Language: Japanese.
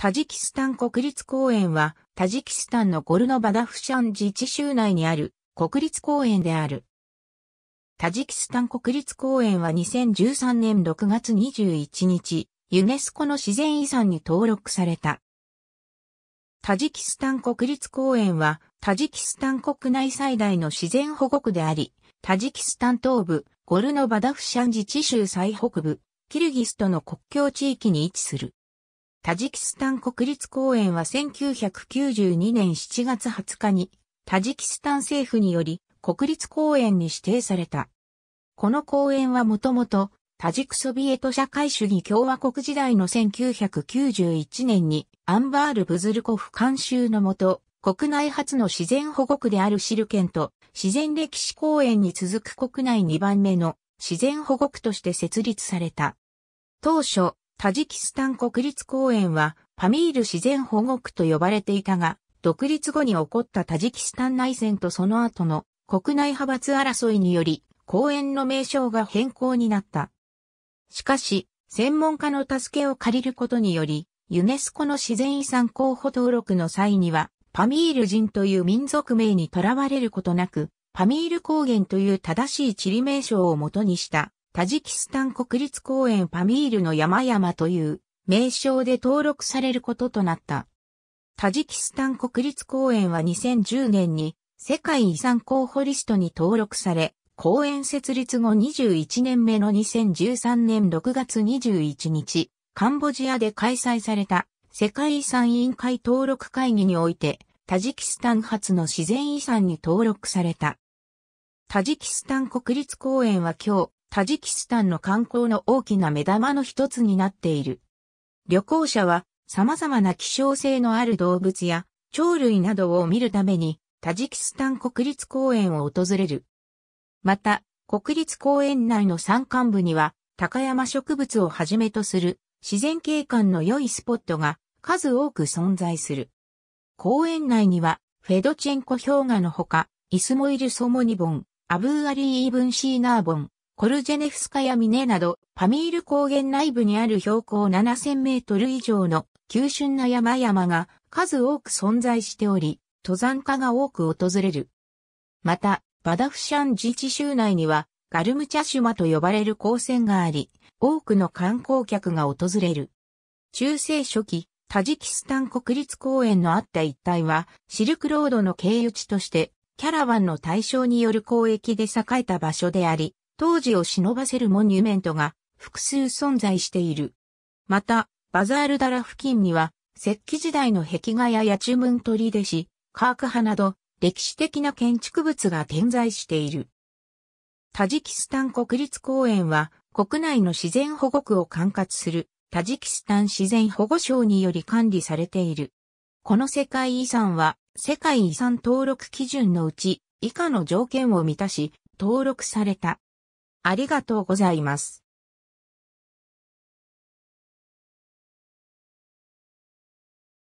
タジキスタン国立公園は、タジキスタンのゴルノバダフシャン自治州内にある国立公園である。タジキスタン国立公園は2013年6月21日、ユネスコの自然遺産に登録された。タジキスタン国立公園は、タジキスタン国内最大の自然保護区であり、タジキスタン東部、ゴルノバダフシャン自治州最北部、キルギスとの国境地域に位置する。タジキスタン国立公園は1992年7月20日に、タジキスタン政府により国立公園に指定された。この公園はもともと、タジクソビエト社会主義共和国時代の1991年にアンバール・ブズルコフ監修のもと、国内初の自然保護区であるシルケンと自然歴史公園に続く国内2番目の自然保護区として設立された。当初、タジキスタン国立公園はパミール自然保護区と呼ばれていたが、独立後に起こったタジキスタン内戦とその後の国内派閥争いにより、公園の名称が変更になった。しかし、専門家の助けを借りることにより、ユネスコの自然遺産候補登録の際には、パミール人という民族名にとらわれることなく、パミール高原という正しい地理名称をもとにしたタジキスタン国立公園パミールの山々という名称で登録されることとなった。タジキスタン国立公園は2010年に世界遺産候補リストに登録され、公園設立後21年目の2013年6月21日、カンボジアで開催された世界遺産委員会登録会議において、タジキスタン発の自然遺産に登録された。タジキスタン国立公園は今日、タジキスタンの観光の大きな目玉の一つになっている。旅行者は様々な希少性のある動物や鳥類などを見るためにタジキスタン国立公園を訪れる。また、国立公園内の山間部には高山植物をはじめとする自然景観の良いスポットが数多く存在する。公園内にはフェドチェンコ氷河のほか、イスモイル・ソモニボン、アブーアリー・イーブン・シーナーボン、コルジェネフスカやミネなど、パミール高原内部にある標高7000メートル以上の急峻な山々が数多く存在しており、登山家が多く訪れる。また、バダフシャン自治州内には、ガルムチャシュマと呼ばれる高専があり、多くの観光客が訪れる。中世初期、タジキスタン国立公園のあった一帯は、シルクロードの経由地として、キャラバンの対象による交易で栄えた場所であり、当時を忍ばせるモニュメントが複数存在している。また、バザールダラ付近には、石器時代の壁画や八中文鳥出し、カーク派など、歴史的な建築物が点在している。タジキスタン国立公園は、国内の自然保護区を管轄する、タジキスタン自然保護省により管理されている。この世界遺産は、世界遺産登録基準のうち、以下の条件を満たし、登録された。ありがとうございます。